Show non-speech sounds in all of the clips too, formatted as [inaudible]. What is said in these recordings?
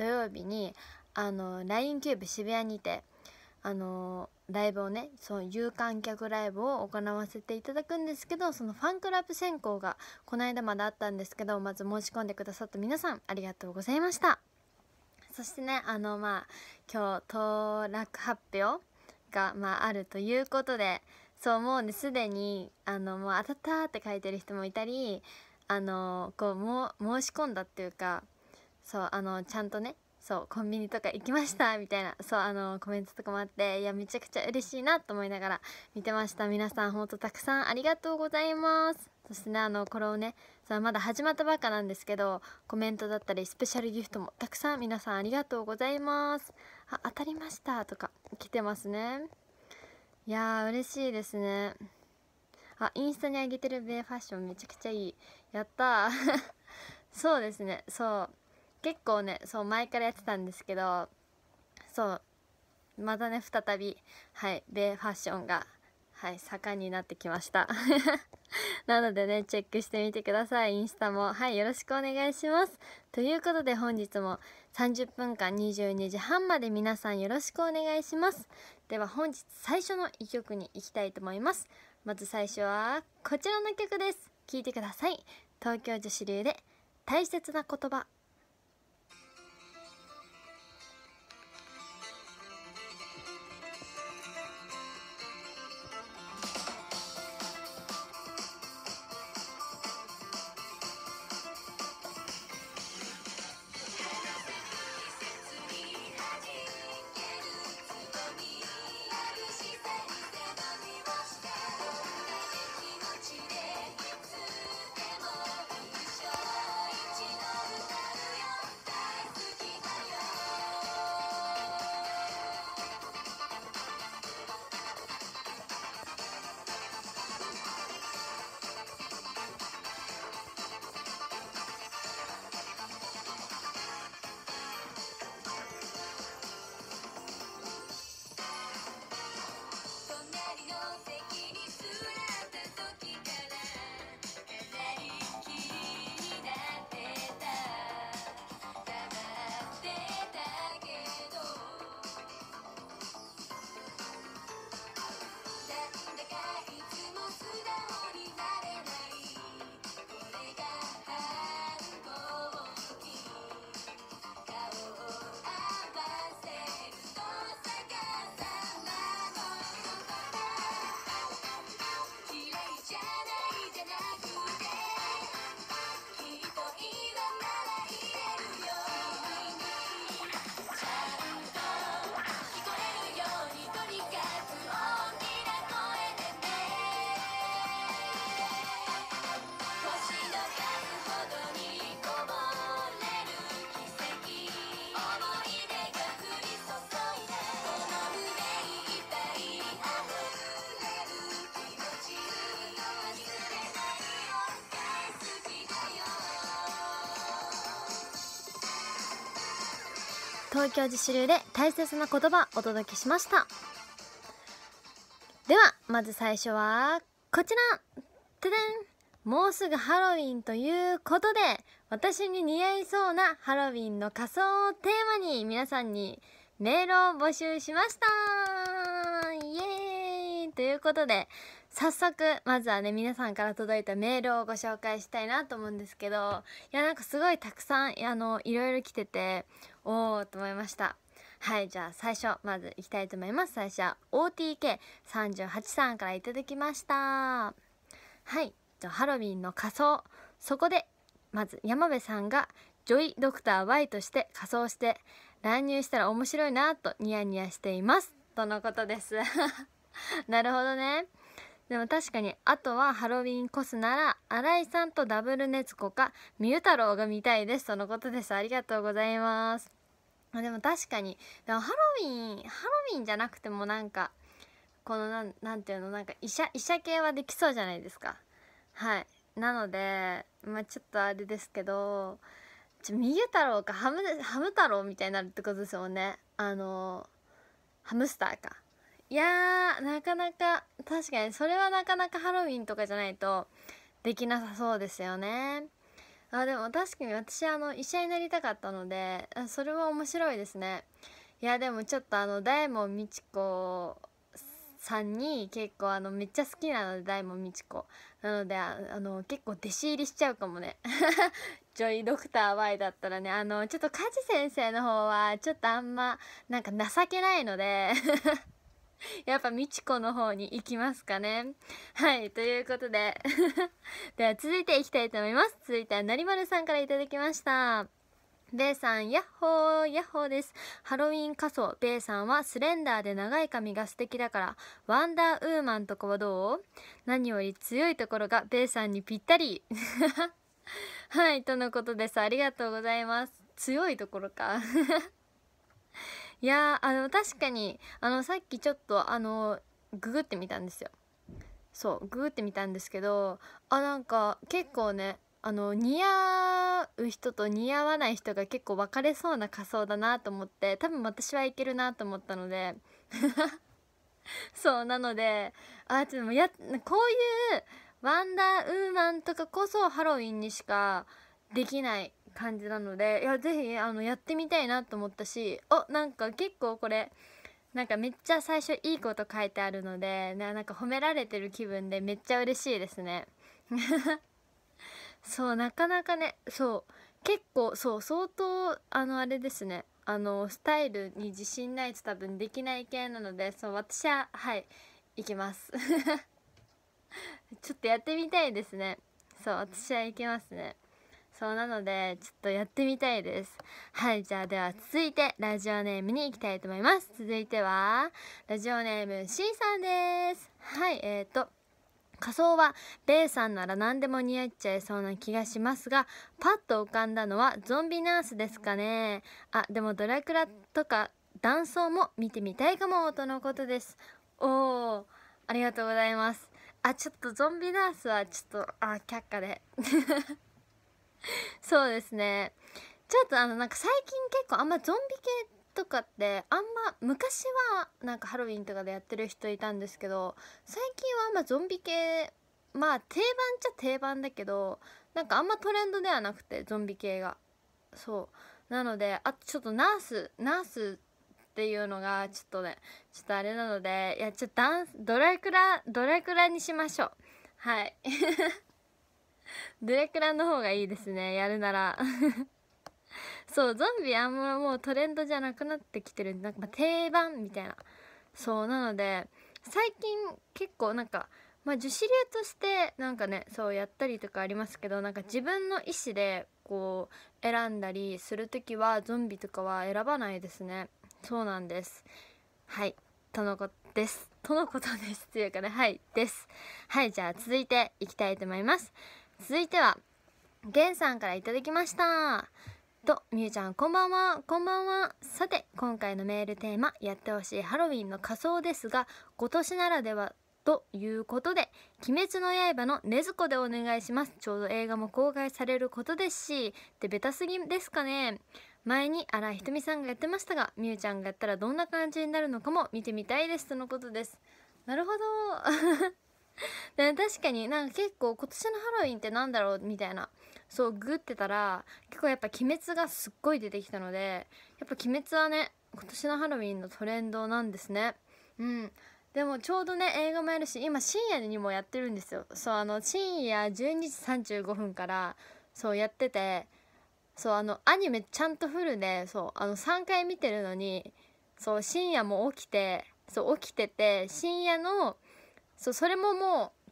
土曜日にあの LINE キューブ渋谷にてあのライブをねその有観客ライブを行わせていただくんですけどそのファンクラブ選考がこの間まであったんですけどまず申し込んでくださった皆さんありがとうございましたそしてねあのまあ今日当落発表が、まあ、あるということでそうもうねすでにあのもう「当たた」って書いてる人もいたりあのこうも申し込んだっていうかそうあのちゃんとねそうコンビニとか行きましたみたいなそうあのコメントとかもあっていやめちゃくちゃ嬉しいなと思いながら見てました皆さんほんとたくさんありがとうございますそしてねあのこれをねそうまだ始まったばっかなんですけどコメントだったりスペシャルギフトもたくさん皆さんありがとうございますあ当たりましたとか来てますねいやー嬉しいですねあインスタに上げてるベイファッションめちゃくちゃいいやったー [laughs] そうですねそう結構ねそう前からやってたんですけどそうまたね再びはいベーファッションがはい盛んになってきました [laughs] なのでねチェックしてみてくださいインスタもはいよろしくお願いしますということで本日も30分間22時半まで皆さんよろしくお願いしますでは本日最初の1曲に行きたいと思いますまず最初はこちらの曲です聴いてください東京女子流で大切な言葉東京自主流で大切な言葉お届けしましたではまず最初はこちらてでんもうすぐハロウィンということで私に似合いそうなハロウィンの仮装をテーマに皆さんにメールを募集しましたイエーイということで早速まずはね皆さんから届いたメールをご紹介したいなと思うんですけどいやなんかすごいたくさんあのいろいろ来てておおと思いましたはいじゃあ最初まずいきたいと思います最初は OTK38 さんからいただきましたはいハロウィンの仮装そこでまず山部さんがジョイドクター Y として仮装して乱入したら面白いなとニヤニヤしていますとのことです [laughs] なるほどねでも確かにあとはハロウィンコスなら新井さんとダブル熱子コかミュ太郎が見たいですとのことですありがとうございますでも確かにでもハロウィンハロウィンじゃなくてもなんかこのなんなんていうのなんか医者医者系はできそうじゃないですかはいなのでまあちょっとあれですけどちょミユ太郎かハムハム太郎みたいになるってことですよねあのハムスターかいやーなかなか確かにそれはなかなかハロウィンとかじゃないとできなさそうですよねあでも確かに私あの医者になりたかったのでそれは面白いですねいやでもちょっとあの大門みち子さんに結構あのめっちゃ好きなので大門みち子なのであの結構弟子入りしちゃうかもねジョイドクター Y だったらねあのちょっと梶先生の方はちょっとあんまなんか情けないので [laughs] やっぱ美智子の方に行きますかね。はい、ということで [laughs] では続いていきたいと思います。続いてはなりまるさんから頂きました。ベイさん、ヤッホー、ヤッホーです。ハロウィン仮装、ベイさんはスレンダーで長い髪が素敵だから、ワンダーウーマンとかはどう何より強いところがベイさんにぴったり。[laughs] はい、とのことです。ありがとうございます。強いところかいやあの確かにあのさっきちょっとあのググってみたんですよそうググってみたんですけどあなんか結構ねあの似合う人と似合わない人が結構分かれそうな仮装だなと思って多分私はいけるなと思ったので [laughs] そうなのであちょっとやこういうワンダーウーマンとかこそハロウィンにしかできない感じなのでいやぜひあのやってみたいなと思ったしおなんか結構これなんかめっちゃ最初いいこと書いてあるのでななんか褒められてる気分でめっちゃ嬉しいですね [laughs] そうなかなかねそう結構そう相当あのあれですねあのスタイルに自信ないと多分できない系なのでそう私ははい行きます [laughs] ちょっとやってみたいですねそう私は行きますねそうなのでちょっとやってみたいですはいじゃあでは続いてラジオネームに行きたいと思います続いてはラジオネーム C さんですはいえー、と仮装はベイさんなら何でも似合っちゃいそうな気がしますがパッと浮かんだのはゾンビナースですかねあでもドラクラとか断層も見てみたいかもとのことですおおありがとうございますあちょっとゾンビナースはちょっとあ却下で [laughs] そうですねちょっとあのなんか最近結構あんまゾンビ系とかってあんま昔はなんかハロウィンとかでやってる人いたんですけど最近はあんまゾンビ系まあ定番っちゃ定番だけどなんかあんまトレンドではなくてゾンビ系がそうなのであとちょっとナースナースっていうのがちょっとねちょっとあれなのでいやちょっとダンスドラクラドラクラにしましょうはいド [laughs] レクラの方がいいですね。やるなら [laughs] そう、ゾンビあんまもうトレンドじゃなくなってきてるなんか定番みたいな。そう、なので、最近結構なんか、まあ、樹脂流としてなんかねそうやったりとかありますけどなんか自分の意思でこう選んだりする時はゾンビとかは選ばないですねそうなんですはいとのことですとのことですというかねはいですはいじゃあ続いていきたいと思います続いてはげんさんから頂きましたとみゆちゃんこんばんはこんばんはさて今回のメールテーマやってほしいハロウィンの仮装ですが今年ならではということで「鬼滅の刃」のねずこでお願いしますちょうど映画も公開されることですしってベタすぎですかね前に新井ひとみさんがやってましたがみゆちゃんがやったらどんな感じになるのかも見てみたいですとのことですなるほど [laughs] で確かになんか結構今年のハロウィンってなんだろうみたいなそうグってたら結構やっぱ「鬼滅」がすっごい出てきたのでやっぱ「鬼滅」はね今年のハロウィンのトレンドなんですねうんでもちょうどね映画もやるし今深夜にもやってるんですよそうあの深夜12時35分からそうやっててそうあのアニメちゃんとフルでそうあの3回見てるのにそう深夜も起きてそう起きてて深夜の「そうそれももう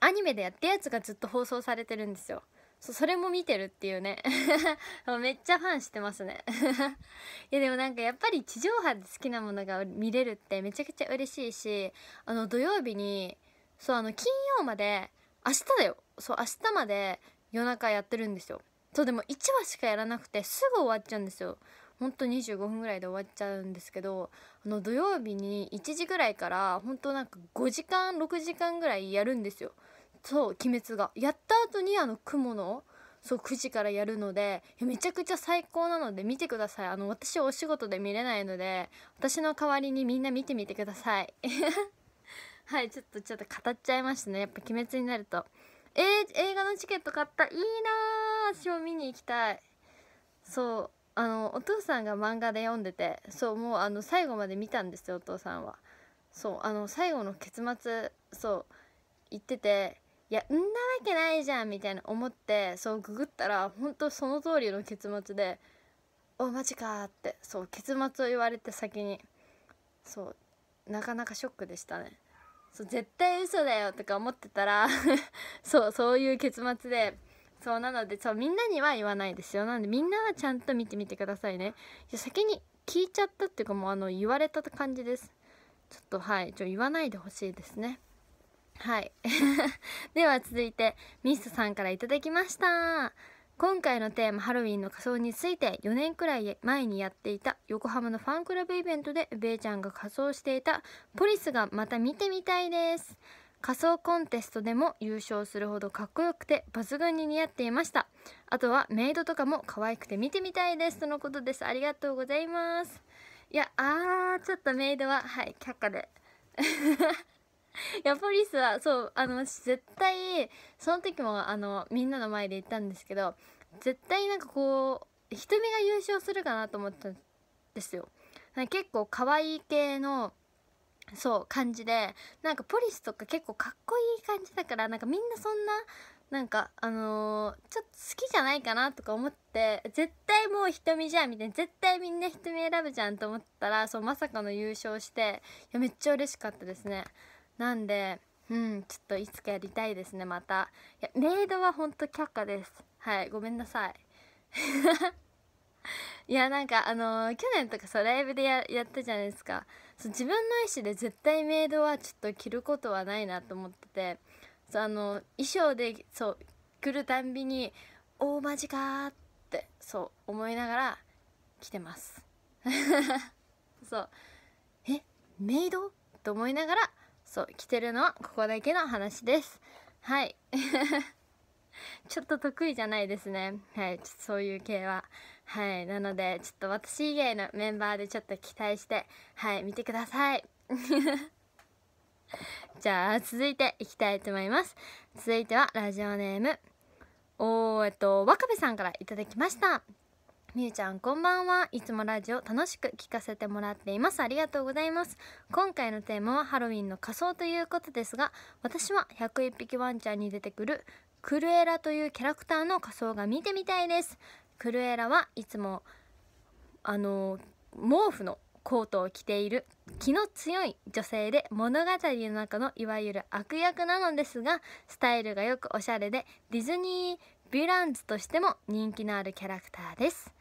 アニメでやったやつがずっと放送されてるんですよそうそれも見てるっていうね [laughs] めっちゃファンしてますね [laughs] いやでもなんかやっぱり地上波で好きなものが見れるってめちゃくちゃ嬉しいしあの土曜日にそうあの金曜まで明日だよそう明日まで夜中やってるんですよそうでも1話しかやらなくてすぐ終わっちゃうんですよほんと25分ぐらいで終わっちゃうんですけどあの土曜日に1時ぐらいからほんとなんか5時間6時間ぐらいやるんですよそう「鬼滅が」やった後にあの雲のそう9時からやるのでめちゃくちゃ最高なので見てくださいあの私お仕事で見れないので私の代わりにみんな見てみてください [laughs] はいちょっとちょっと語っちゃいましたねやっぱ鬼滅になるとえー、映画のチケット買ったいいなー私も見に行きたいそうあのお父さんが漫画で読んでてそうもうあの最後まで見たんですよお父さんはそうあの最後の結末そう言ってていやんなわけないじゃんみたいな思ってそうググったら本当その通りの結末でおマジかってそう結末を言われて先にそうなかなかショックでしたねそう絶対嘘だよとか思ってたら [laughs] そうそういう結末でそうなのでそうみんなには言わないですよなのでみんなはちゃんと見てみてくださいねいや先に聞いちゃったっていうかもうあの言われた感じですちょっとはいちょ言わないでほしいですねはい [laughs] では続いてミストさんから頂きました今回のテーマハロウィンの仮装について4年くらい前にやっていた横浜のファンクラブイベントでベイちゃんが仮装していたポリスがまた見てみたいです仮装コンテストでも優勝するほどかっこよくて抜群に似合っていましたあとはメイドとかも可愛くて見てみたいですとのことですありがとうございますいやあーちょっとメイドははい却下でい [laughs] やポリスはそうあの絶対その時もあのみんなの前で言ったんですけど絶対なんかこう瞳が優勝するかなと思ったんですよ結構可愛い系のそう感じでなんかポリスとか結構かっこいい感じだからなんかみんなそんななんかあのー、ちょっと好きじゃないかなとか思って絶対もう瞳じゃんみたいな絶対みんな瞳選ぶじゃんと思ったらそうまさかの優勝していやめっちゃ嬉しかったですねなんでうんちょっといつかやりたいですねまたいやメイドはほんと却下ですはいごめんなさい [laughs] いやなんかあのー、去年とかそうライブでややったじゃないですかそう自分の意思で絶対メイドはちょっと着ることはないなと思っててそうあの衣装でそう来るたんびに「おおマジか」ってそう思いながら着てます [laughs] そうえメイドと思いながらそう着てるのはここだけの話ですはい [laughs] ちょっと得意じゃないですねはいそういう系ははい。なので、ちょっと私以外のメンバーでちょっと期待して、はい、見てください。[laughs] じゃあ、続いていきたいと思います。続いては、ラジオネーム。おー、えっと、若部さんから頂きました。みゆちゃんこんばんはいつもラジオ楽しく聞かせてもらっていますありがとうございます今回のテーマはハロウィンの仮装ということですが私は101匹ワンちゃんに出てくるクルエラというキャラクターの仮装が見てみたいですクルエラはいつもあの毛布のコートを着ている気の強い女性で物語の中のいわゆる悪役なのですがスタイルがよくおしゃれでディズニーヴィランズとしても人気のあるキャラクターです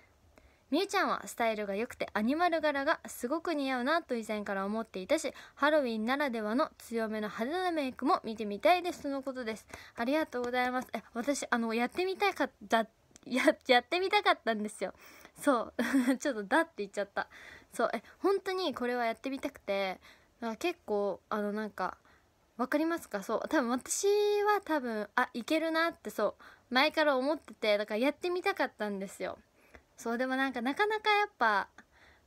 みゆちゃんはスタイルが良くてアニマル柄がすごく似合うなと以前から思っていたしハロウィンならではの強めの派手なメイクも見てみたいですとのことですありがとうございますえ私あのやってみたいかたや [laughs] やってみたかったんですよそう [laughs] ちょっとだって言っちゃったそうえ本当にこれはやってみたくて結構あのなんか分かりますかそう多分私は多分あいけるなってそう前から思っててだからやってみたかったんですよそうでもなんかなかなかやっぱ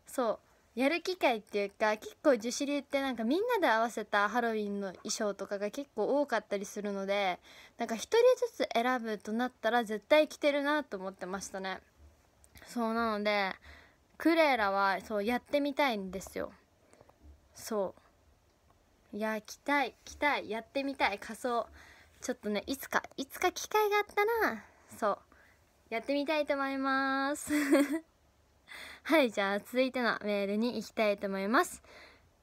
そうやる機会っていうか結構樹脂流ってなんかみんなで合わせたハロウィンの衣装とかが結構多かったりするのでなんか1人ずつ選ぶとなったら絶対着てるなと思ってましたねそうなのでクレーラはそうやってみたいんですよそういや着たい着たいやってみたい仮装ちょっとねいつかいつか機会があったらそうやってみたいと思いますはいじゃあ続いてのメールに行きたいと思います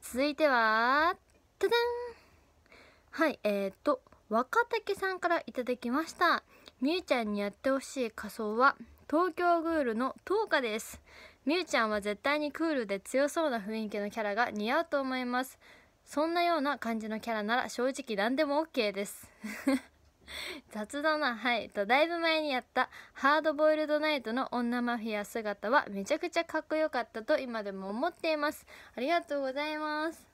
続いてはただんはいえー、っと若竹さんから頂きましたみゆちゃんにやってほしい仮装は東京グールの10日ですみゆちゃんは絶対にクールで強そうな雰囲気のキャラが似合うと思いますそんなような感じのキャラなら正直何でも OK です [laughs] 雑だなはいとだいぶ前にやったハードボイルドナイトの女マフィア姿はめちゃくちゃかっこよかったと今でも思っていますありがとうございます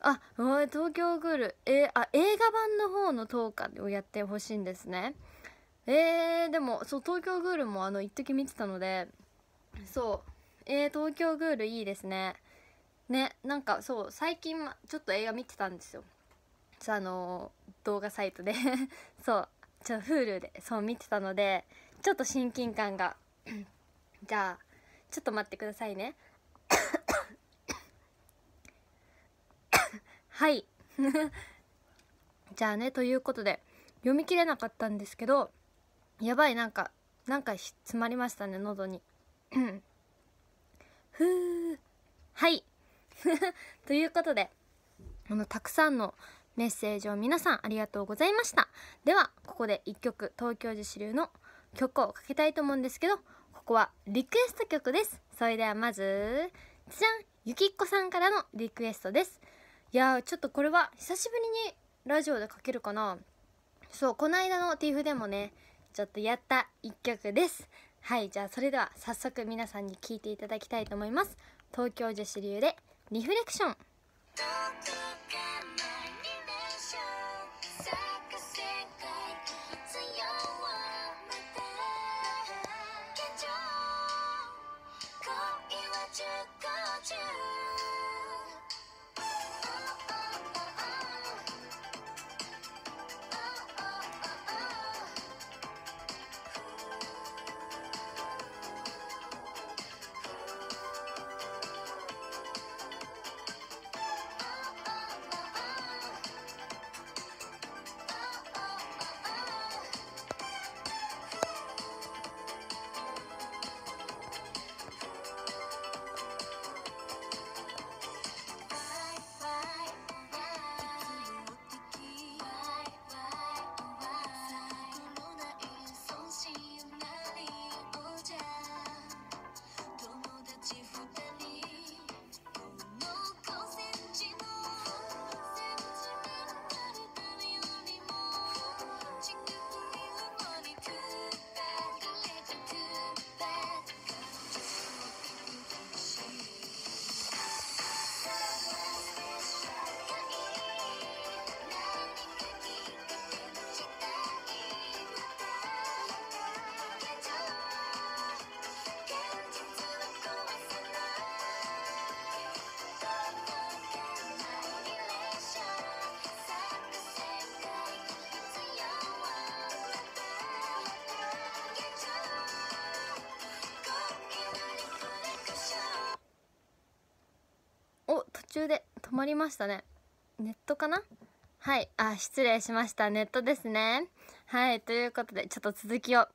あ東京グール、えー、あ映画版の方の10日をやってほしいんですねえー、でもそう東京グールもあの一時見てたのでそうえー、東京グールいいですねねなんかそう最近ちょっと映画見てたんですよあの動画サイトで [laughs] そうちょ Hulu でそう見てたのでちょっと親近感が [coughs] じゃあちょっと待ってくださいね [coughs] はい [laughs] じゃあねということで読み切れなかったんですけどやばいなんかなんか詰まりましたね喉に [coughs] ふうはい [laughs] ということであのたくさんのメッセージを皆さんありがとうございましたではここで1曲東京女子流の曲をかけたいと思うんですけどここはリクエスト曲ですそれではまずじゃんゆきっこさんからのリクエストですいやちょっとこれは久しぶりにラジオでかけるかなそうこの間の TIFF でもねちょっとやった1曲ですはいじゃあそれでは早速皆さんに聴いていただきたいと思います東京女子流でリフレクション you 中で止まりましたねネットかなはいあ失礼しましたネットですねはいということでちょっと続きをは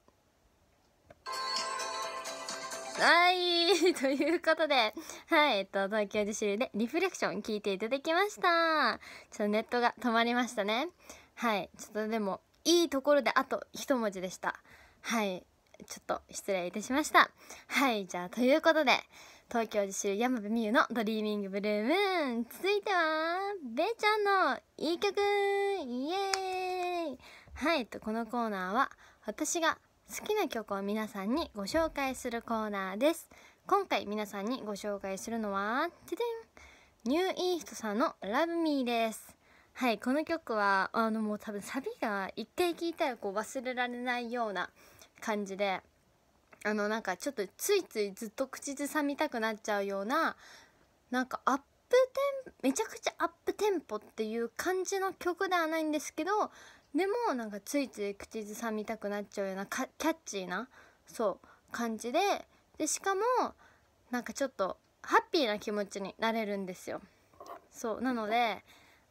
い [laughs] ということで、はい、えっと、東京自習でリフレクション聞いていただきました。ちょっとネットが止まりましたね。はい、ちょっとでも、いいところであと一文字でした。はい、ちょっと失礼いたしました。はい、じゃあ、ということで、東京自習山部美優のドリーミングブルームーン続いてはべーちゃんのいい曲イエーイはい、と、このコーナーは私が好きな曲を皆さんにご紹介するコーナーです。今回皆さんにご紹介するのは、てでんニューイーストさんのラブミーです。はい、この曲は、あのもう多分サビが一回聴いたらこう忘れられないような感じで、あのなんかちょっとついついずっと口ずさみたくなっちゃうようななんかアップテンめちゃくちゃアップテンポっていう感じの曲ではないんですけどでもなんかついつい口ずさみたくなっちゃうようなキャッチーなそう感じででしかもなんかちょっとハッピーな気持ちになれるんですよ。そうなので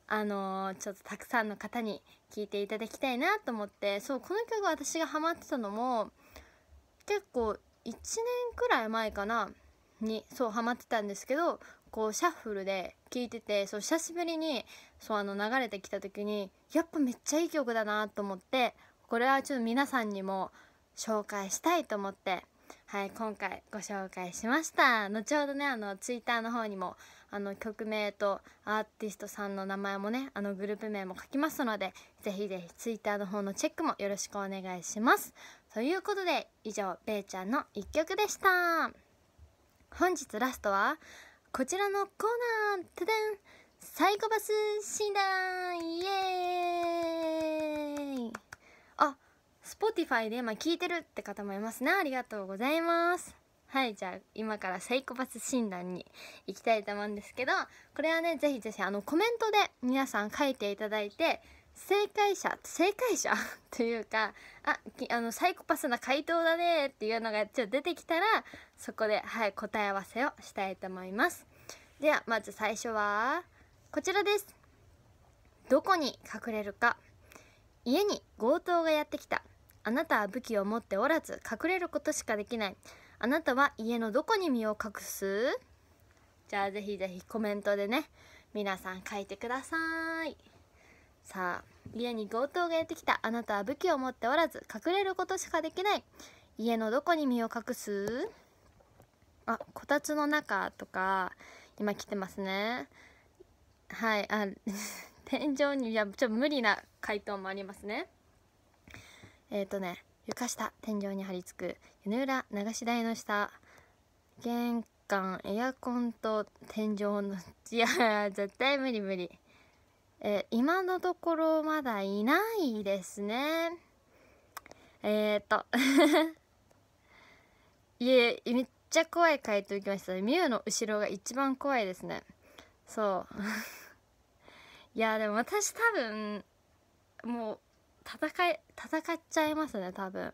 あのー、ちょっとたくさんの方に聴いていただきたいなと思ってそうこの曲私がハマってたのも結構1年くらい前かなにそうハマってたんですけどこうシャッフルで聴いててそう久しぶりにそうあの流れてきた時にやっぱめっちゃいい曲だなと思ってこれはちょっと皆さんにも紹介したいと思ってはい今回ご紹介しました後ほどねあのツイッターの方にもあの曲名とアーティストさんの名前もねあのグループ名も書きますのでぜひぜひツイッターの方のチェックもよろしくお願いしますということで以上べーちゃんの1曲でした本日ラストはこちらのコーナーてでんサイコパス診断イエーイあ Spotify で今聞いてるって方もいますねありがとうございますはいじゃあ今からサイコパス診断に行きたいと思うんですけどこれはねぜひぜひあのコメントで皆さん書いていただいて正解者正解者と [laughs] いうかあきあのサイコパスな回答だねっていうのがちょっと出てきたらそこではい答え合わせをしたいと思いますではまず最初はこちらですどこに隠れるか家に強盗がやってきたあなたは武器を持っておらず隠れることしかできないあなたは家のどこに身を隠すじゃあぜひぜひコメントでね皆さん書いてください。さあ家に強盗がやってきたあなたは武器を持っておらず隠れることしかできない家のどこに身を隠すあこたつの中とか今来てますねはいあ [laughs] 天井にいやちょっと無理な回答もありますねえっ、ー、とね床下天井に張り付く湯の裏流し台の下玄関エアコンと天井のいや絶対無理無理えー、今のところまだいないですねえー、っ [laughs] といえめっちゃ怖い回答きましたミュウの後ろが一番怖いですねそう [laughs] いやでも私多分もう戦い戦っちゃいますね多分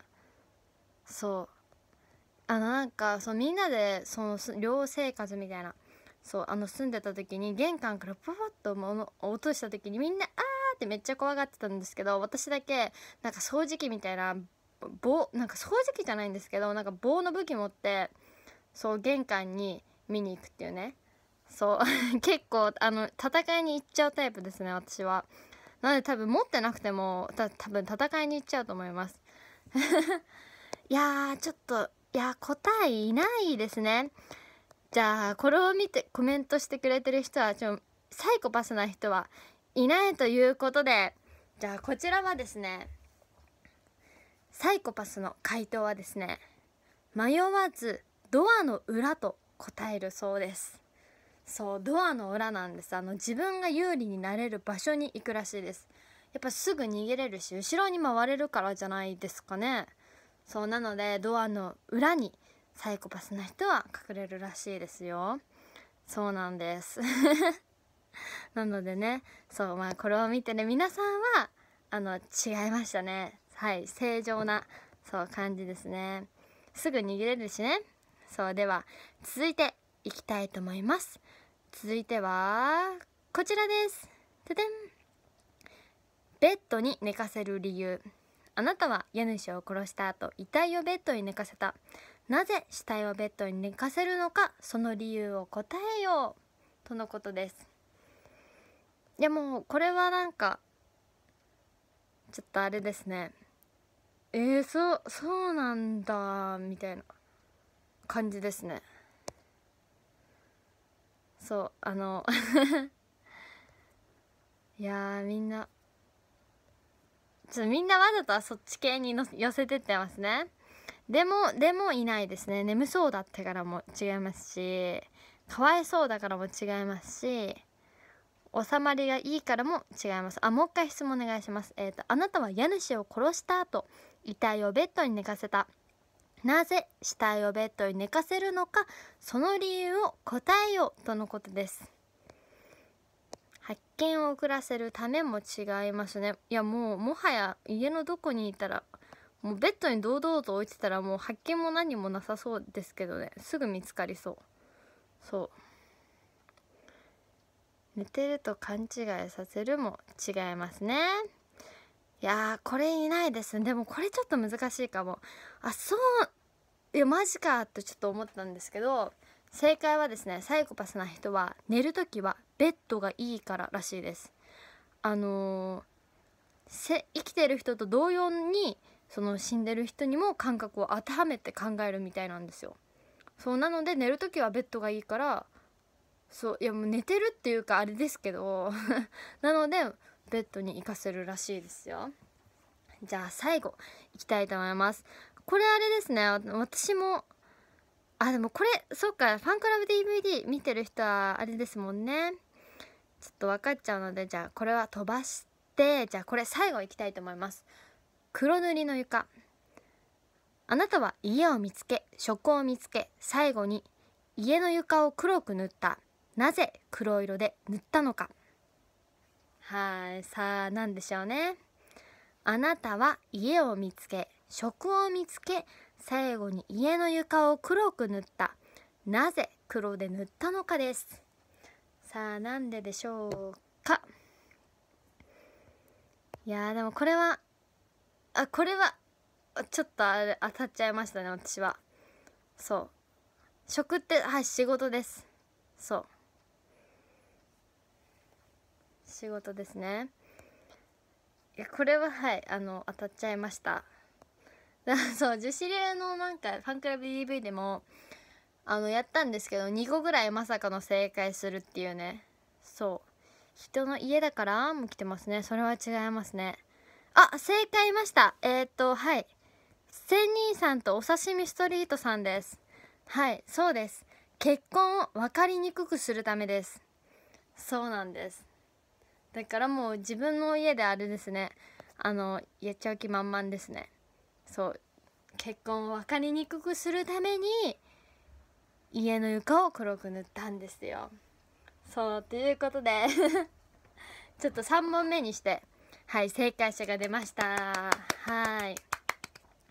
そうあのなんかそうみんなでその寮生活みたいなそうあの住んでた時に玄関からポポッと物とした時にみんな「あってめっちゃ怖がってたんですけど私だけなんか掃除機みたいな棒なんか掃除機じゃないんですけどなんか棒の武器持ってそう玄関に見に行くっていうねそう [laughs] 結構あの戦いに行っちゃうタイプですね私はなので多分持ってなくても多分戦いに行っちゃうと思います [laughs] いやーちょっといや答えいないですねじゃあこれを見てコメントしてくれてる人はちょサイコパスな人はいないということでじゃあこちらはですねサイコパスの回答はですね迷わずドアの裏と答えるそうですそうドアの裏なんですあの自分が有利になれる場所に行くらしいですやっぱすぐ逃げれるし後ろに回れるからじゃないですかねそうなのでドアの裏にサイコパスな人は隠れるらしいですよそうなんです [laughs] なのでねそうまあこれを見てね皆さんはあの違いましたねはい正常なそう感じですねすぐ逃げれるしねそうでは続いていきたいと思います続いてはこちらですででんベッドに寝かせる理由あなたは家主を殺した後遺体をベッドに寝かせたなぜ死体をベッドに寝かせるのかその理由を答えようとのことですいやもうこれはなんかちょっとあれですねえー、そうそうなんだみたいな感じですねそうあの [laughs] いやみんなちょみんなわざとそっち系にの寄せてってますねでもでもいないですね眠そうだったからも違いますしかわいそうだからも違いますし収まりがいいからも違いますあもう一回質問お願いしますえっ、ー、とあなたは家主を殺した後遺体をベッドに寝かせたなぜ死体をベッドに寝かせるのかその理由を答えよとのことです発見を遅らせるためも違いますねいやもうもはや家のどこにいたらもうベッドに堂々と置いてたらもう発見も何もなさそうですけどねすぐ見つかりそうそう寝てると勘違いさせるも違いますねいやこれいないですでもこれちょっと難しいかもあそういやマジかとちょっと思ったんですけど正解はですねサイコパスな人は寝る時はベッドがいいかららしいですあのー、生きてる人と同様にその死んでる人にも感覚を当てはめて考えるみたいなんですよそうなので寝る時はベッドがいいからそういやもう寝てるっていうかあれですけど [laughs] なのでベッドに行かせるらしいですよじゃあ最後いきたいと思いますこれあれですね私もあでもこれそっかファンクラブ DVD 見てる人はあれですもんねちょっと分かっちゃうのでじゃあこれは飛ばしてじゃあこれ最後いきたいと思います黒塗りの床あなたは家を見つけ職を見つけ最後に家の床を黒く塗ったなぜ黒色で塗ったのかはいさあ何でしょうねあなたは家を見つけ職を見つけ最後に家の床を黒く塗ったなぜ黒で塗ったのかですさあなんででしょうかいやでもこれはあこれはちょっとあれ当たっちゃいましたね私はそう食ってはい仕事ですそう仕事ですねいやこれははいあの当たっちゃいました [laughs] そう樹脂流のなんかファンクラブ DV でもあのやったんですけど2個ぐらいまさかの正解するっていうねそう人の家だからも来てますねそれは違いますねあ、正解ました。えっ、と、はい。仙人さんとお刺身ストリートさんです。はい、そうです。結婚を分かりにくくするためです。そうなんです。だからもう自分の家であれですね。あの、やっちゃう気満々ですね。そう。結婚を分かりにくくするために、家の床を黒く塗ったんですよ。そう、ということで [laughs] ちょっと3問目にしてはい正解者が出ましたはい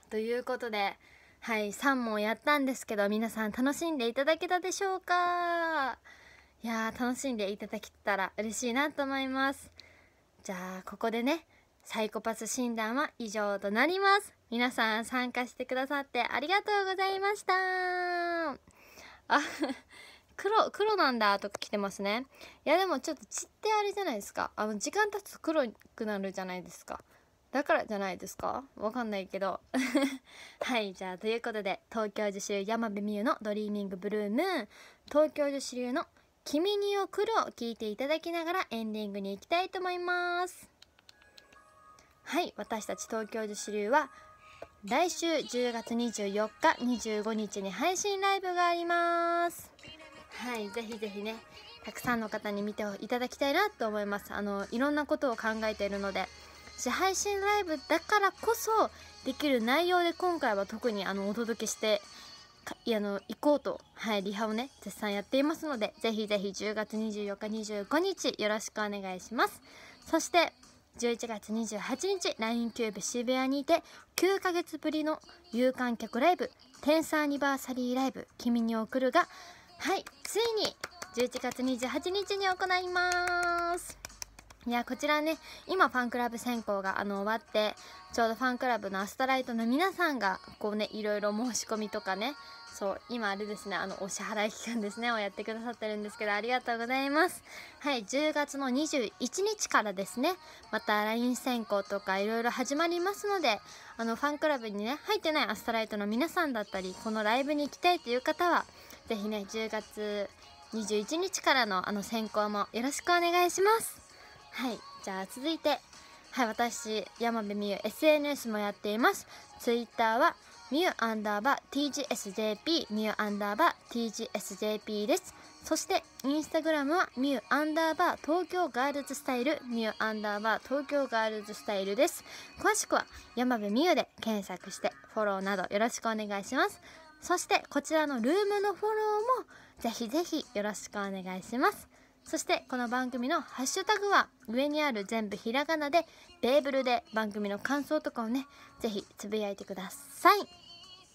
ということではい3問やったんですけど皆さん楽しんでいただけたでしょうかいやー楽しんでいただけたら嬉しいなと思いますじゃあここでねサイコパス診断は以上となります皆さん参加してくださってありがとうございましたあ黒黒なんだとか来てますねいやでもちょっと血ってあれじゃないですかあの時間経つと黒くなるじゃないですかだからじゃないですかわかんないけど [laughs] はいじゃあということで東京女子流山辺美優の「ドリーミングブルームーン」東京女子流の「君に送る」を聞いていただきながらエンディングに行きたいと思いますはい私たち東京女子流は来週10月24日25日に配信ライブがありますはいぜひぜひねたくさんの方に見ていただきたいなと思いますあのいろんなことを考えているので配信ライブだからこそできる内容で今回は特にあのお届けしてあの行こうと、はい、リハをね絶賛やっていますのでぜひぜひ10月24日25日よろしくお願いしますそして11月28日 LINE キューブ渋谷にて9ヶ月ぶりの有観客ライブ「天才アニバーサリーライブ君に送る」が「はいついに11月28日に行いますいやこちらね今ファンクラブ選考があの終わってちょうどファンクラブのアスタライトの皆さんがこうねいろいろ申し込みとかねそう今あれですねあのお支払い期間ですねをやってくださってるんですけどありがとうございますはい10月の21日からですねまた LINE 選考とかいろいろ始まりますのであのファンクラブにね入ってないアストライトの皆さんだったりこのライブに行きたいという方はぜひね10月21日からのあの選考もよろしくお願いしますはいじゃあ続いてはい私山部美優 SNS もやっています Twitter はミュアンダーバー TGSJP ミュアンダーバー TGSJP ですそしてインスタグラムはミュアンダーバー東京ガールズスタイルミュアンダーバー東京ガールズスタイルです詳しくは山部美優で検索してフォローなどよろしくお願いしますそしてこちらのルームのフォローもぜひぜひよろしくお願いしますそしてこの番組のハッシュタグは上にある全部ひらがなでベーブルで番組の感想とかをねぜひつぶやいてください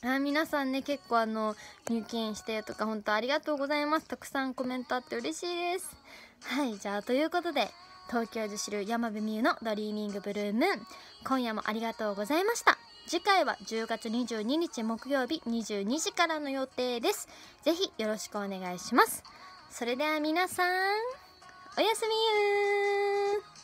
あ皆さんね結構あの入金してとか本当ありがとうございますたくさんコメントあって嬉しいですはいじゃあということで東京女子流山部美優のドリーミングブルームーン今夜もありがとうございました次回は10月22日木曜日22時からの予定です。ぜひよろしくお願いします。それでは皆さん、おやすみー